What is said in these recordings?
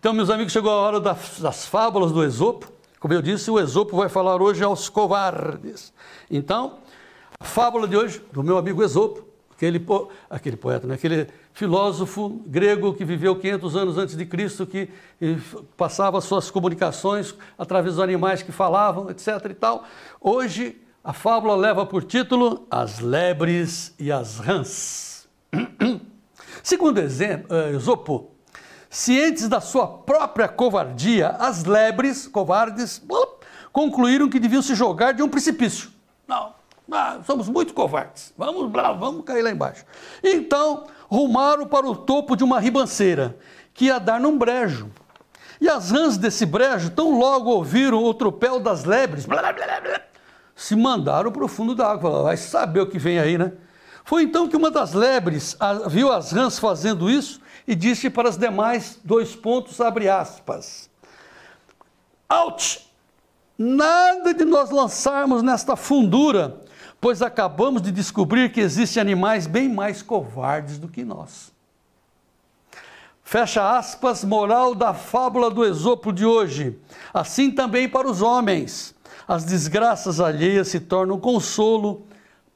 Então, meus amigos, chegou a hora das, das fábulas do Esopo. Como eu disse, o Esopo vai falar hoje aos covardes. Então, a fábula de hoje, do meu amigo Esopo, aquele, po, aquele poeta, né? aquele filósofo grego que viveu 500 anos antes de Cristo, que passava suas comunicações através dos animais que falavam, etc. e tal. Hoje, a fábula leva por título As Lebres e as Rãs. Segundo exemplo, eh, Esopo, Cientes da sua própria covardia, as lebres, covardes, concluíram que deviam se jogar de um precipício. Não, ah, somos muito covardes. Vamos lá, vamos cair lá embaixo. Então, rumaram para o topo de uma ribanceira, que ia dar num brejo. E as rãs desse brejo, tão logo ouviram o tropel das lebres, blá, blá, blá, se mandaram para o fundo da água. Vai saber o que vem aí, né? Foi então que uma das lebres viu as rãs fazendo isso e disse para as demais, dois pontos, abre aspas, Out! Nada de nós lançarmos nesta fundura, pois acabamos de descobrir que existem animais bem mais covardes do que nós. Fecha aspas, moral da fábula do Esopo de hoje. Assim também para os homens. As desgraças alheias se tornam consolo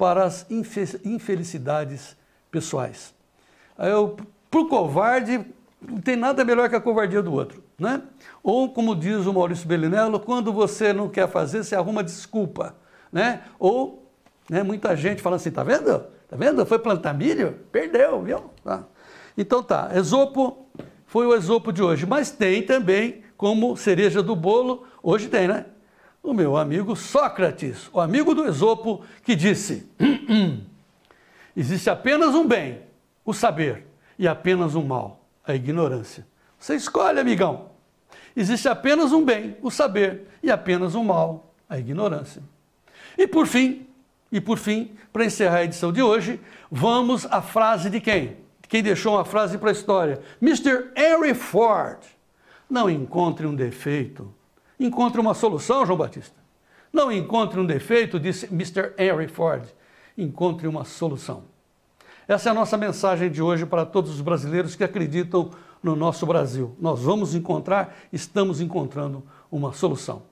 para as infelicidades pessoais. Eu, o covarde, não tem nada melhor que a covardia do outro, né? Ou, como diz o Maurício Bellinello, quando você não quer fazer, você arruma desculpa, né? Ou, né, muita gente fala assim, tá vendo? Tá vendo? Foi plantar milho? Perdeu, viu? Tá. Então tá, Esopo foi o Esopo de hoje, mas tem também como cereja do bolo, hoje tem, né? o meu amigo Sócrates, o amigo do Esopo, que disse: hum, hum, Existe apenas um bem, o saber, e apenas um mal, a ignorância. Você escolhe, amigão. Existe apenas um bem, o saber, e apenas um mal, a ignorância. E por fim, e por fim, para encerrar a edição de hoje, vamos à frase de quem? Quem deixou uma frase para a história? Mr. Henry Ford. Não encontre um defeito encontre uma solução, João Batista. Não encontre um defeito, disse Mr. Henry Ford. Encontre uma solução. Essa é a nossa mensagem de hoje para todos os brasileiros que acreditam no nosso Brasil. Nós vamos encontrar, estamos encontrando uma solução.